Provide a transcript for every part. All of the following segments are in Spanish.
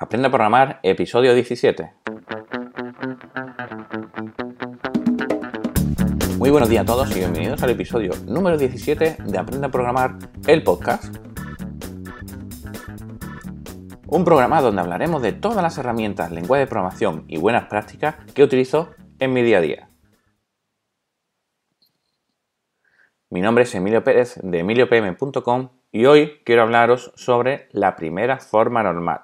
Aprende a programar, episodio 17. Muy buenos días a todos y bienvenidos al episodio número 17 de Aprende a programar, el podcast. Un programa donde hablaremos de todas las herramientas, lenguaje de programación y buenas prácticas que utilizo en mi día a día. Mi nombre es Emilio Pérez de emiliopm.com y hoy quiero hablaros sobre la primera forma normal.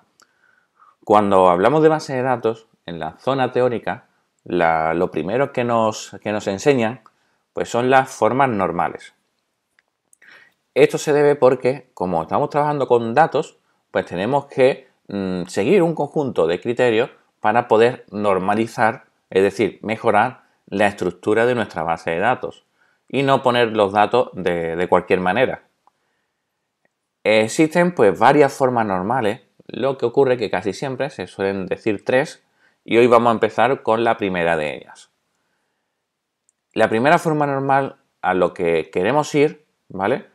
Cuando hablamos de base de datos, en la zona teórica, lo primero que nos, nos enseñan pues son las formas normales. Esto se debe porque, como estamos trabajando con datos, pues tenemos que mm, seguir un conjunto de criterios para poder normalizar, es decir, mejorar la estructura de nuestra base de datos y no poner los datos de, de cualquier manera. Existen pues varias formas normales lo que ocurre que casi siempre se suelen decir tres y hoy vamos a empezar con la primera de ellas. La primera forma normal a lo que queremos ir, ¿vale?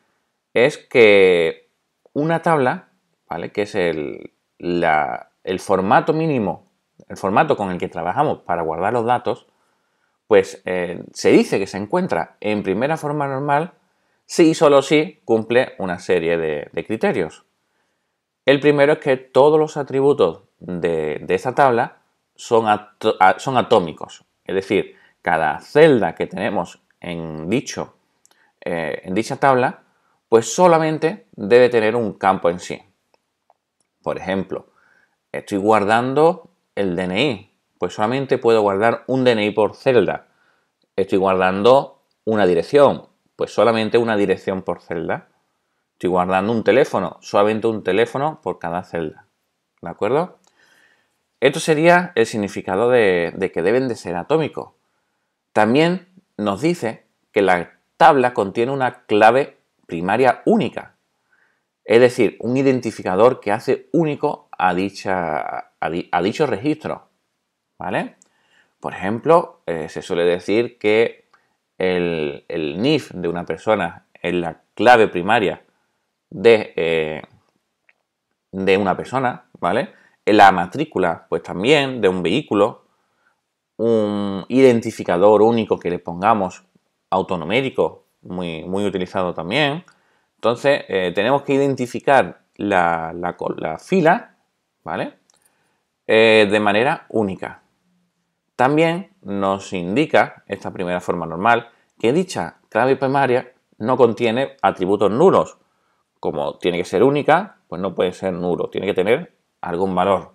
Es que una tabla, ¿vale? Que es el, el formato mínimo, el formato con el que trabajamos para guardar los datos, pues eh, se dice que se encuentra en primera forma normal si y solo si cumple una serie de criterios. El primero es que todos los atributos de, de esta tabla son, son, atómicos, es decir, cada celda que tenemos en, dicho, eh, en dicha tabla, pues solamente debe tener un campo en sí. Por ejemplo, estoy guardando el DNI, pues solamente puedo guardar un DNI por celda. Estoy guardando una dirección, pues solamente una dirección por celda. Estoy guardando un teléfono, solamente un teléfono por cada celda. ¿De acuerdo? Esto sería el significado de, que deben de ser atómicos. También nos dice que la tabla contiene una clave primaria única, es decir, un identificador que hace único a, dicha, a, dicho registro. ¿Vale? Por ejemplo, eh, se suele decir que el, el NIF de una persona es la clave primaria eh, de, una persona, ¿vale? La matrícula, pues también de un vehículo, un identificador único que le pongamos autonomérico, muy, muy utilizado también. Entonces, eh, tenemos que identificar la, fila, ¿vale? Eh, de manera única. También nos indica, esta primera forma normal, que dicha clave primaria no contiene atributos nulos, como tiene que ser única, pues no puede ser nulo, tiene que tener algún valor.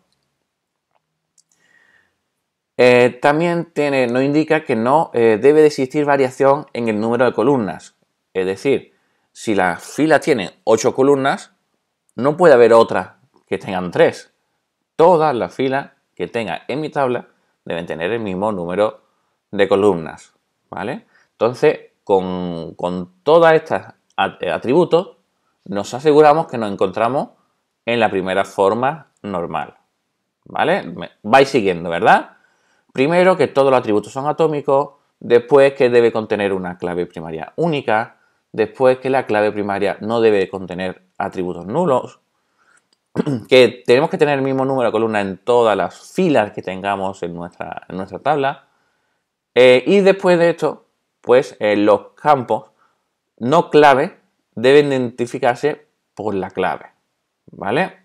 Eh, también tiene, nos indica que no eh, debe de existir variación en el número de columnas. Es decir, si la fila tiene 8 columnas, no puede haber otra que tengan 3. Todas las filas que tenga en mi tabla deben tener el mismo número de columnas. ¿Vale? Entonces, con, con todos estos atributos, nos aseguramos que nos encontramos en la primera forma normal. ¿Vale? Vais siguiendo, ¿verdad? Primero que todos los atributos son atómicos, después que debe contener una clave primaria única, después que la clave primaria no debe contener atributos nulos, que tenemos que tener el mismo número de columnas en todas las filas que tengamos en nuestra, nuestra tabla. Eh, y después de esto, pues eh, los campos no clave deben identificarse por la clave, ¿vale?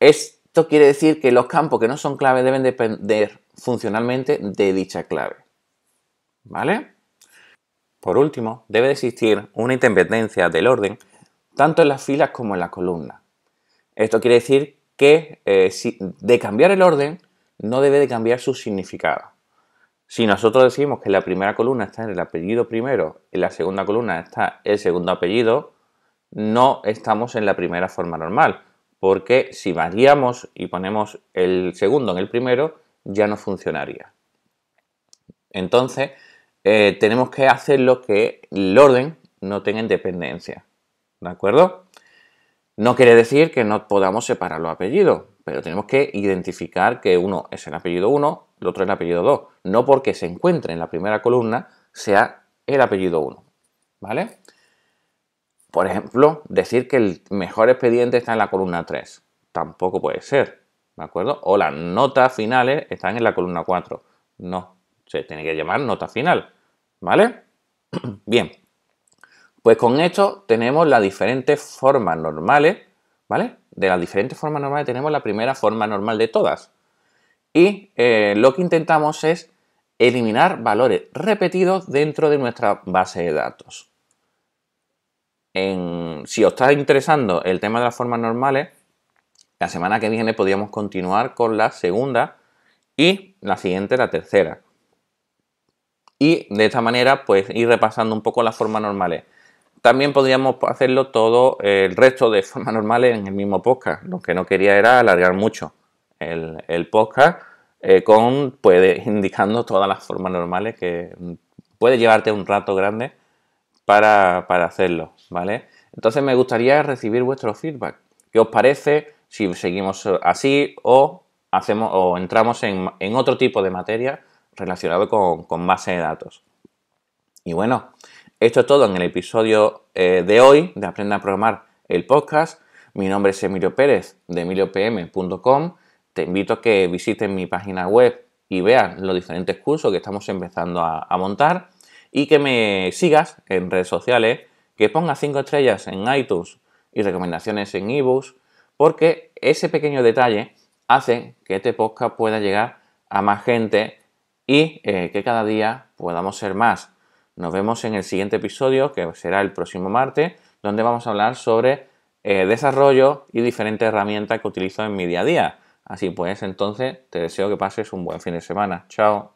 Esto quiere decir que los campos que no son clave deben depender funcionalmente de dicha clave, ¿vale? Por último, debe existir una independencia del orden tanto en las filas como en las columnas. Esto quiere decir que eh, si de cambiar el orden no debe de cambiar su significado. Si nosotros decimos que la primera columna está en el apellido primero, y la segunda columna está el segundo apellido, no estamos en la primera forma normal, porque si variamos y ponemos el segundo en el primero, ya no funcionaría. Entonces, eh, tenemos que hacer lo que el orden no tenga independencia, ¿de acuerdo? No quiere decir que no podamos separar los apellidos, pero tenemos que identificar que uno es el apellido 1, el otro el apellido 2. No porque se encuentre en la primera columna sea el apellido 1. ¿Vale? Por ejemplo, decir que el mejor expediente está en la columna 3. Tampoco puede ser. ¿De acuerdo? O las notas finales están en la columna 4. No. Se tiene que llamar nota final. ¿Vale? Bien. Pues con esto tenemos las diferentes formas normales. ¿Vale? De las diferentes formas normales tenemos la primera forma normal de todas y eh, lo que intentamos es eliminar valores repetidos dentro de nuestra base de datos. si os está interesando el tema de las formas normales, la semana que viene podríamos continuar con la segunda y la siguiente la tercera. Y de esta manera pues ir repasando un poco las formas normales. También podríamos hacerlo todo eh, el resto de formas normales en el mismo podcast. Lo que no quería era alargar mucho el, podcast, eh, con pues, indicando todas las formas normales que mm, puede llevarte un rato grande para, hacerlo, ¿vale? Entonces me gustaría recibir vuestro feedback. ¿Qué os parece? Si seguimos así o hacemos o entramos en, otro tipo de materia relacionado con, con, base de datos. Y bueno, esto es todo en el episodio eh, de hoy de Aprenda a Programar el podcast. Mi nombre es Emilio Pérez de emiliopm.com te invito a que visites mi página web y veas los diferentes cursos que estamos empezando a, montar y que me sigas en redes sociales, que pongas 5 estrellas en iTunes y recomendaciones en ebooks, porque ese pequeño detalle hace que este podcast pueda llegar a más gente y eh, que cada día podamos ser más. Nos vemos en el siguiente episodio, que será el próximo martes, donde vamos a hablar sobre eh, desarrollo y diferentes herramientas que utilizo en mi día a día. Así pues, entonces, te deseo que pases un buen fin de semana. Chao.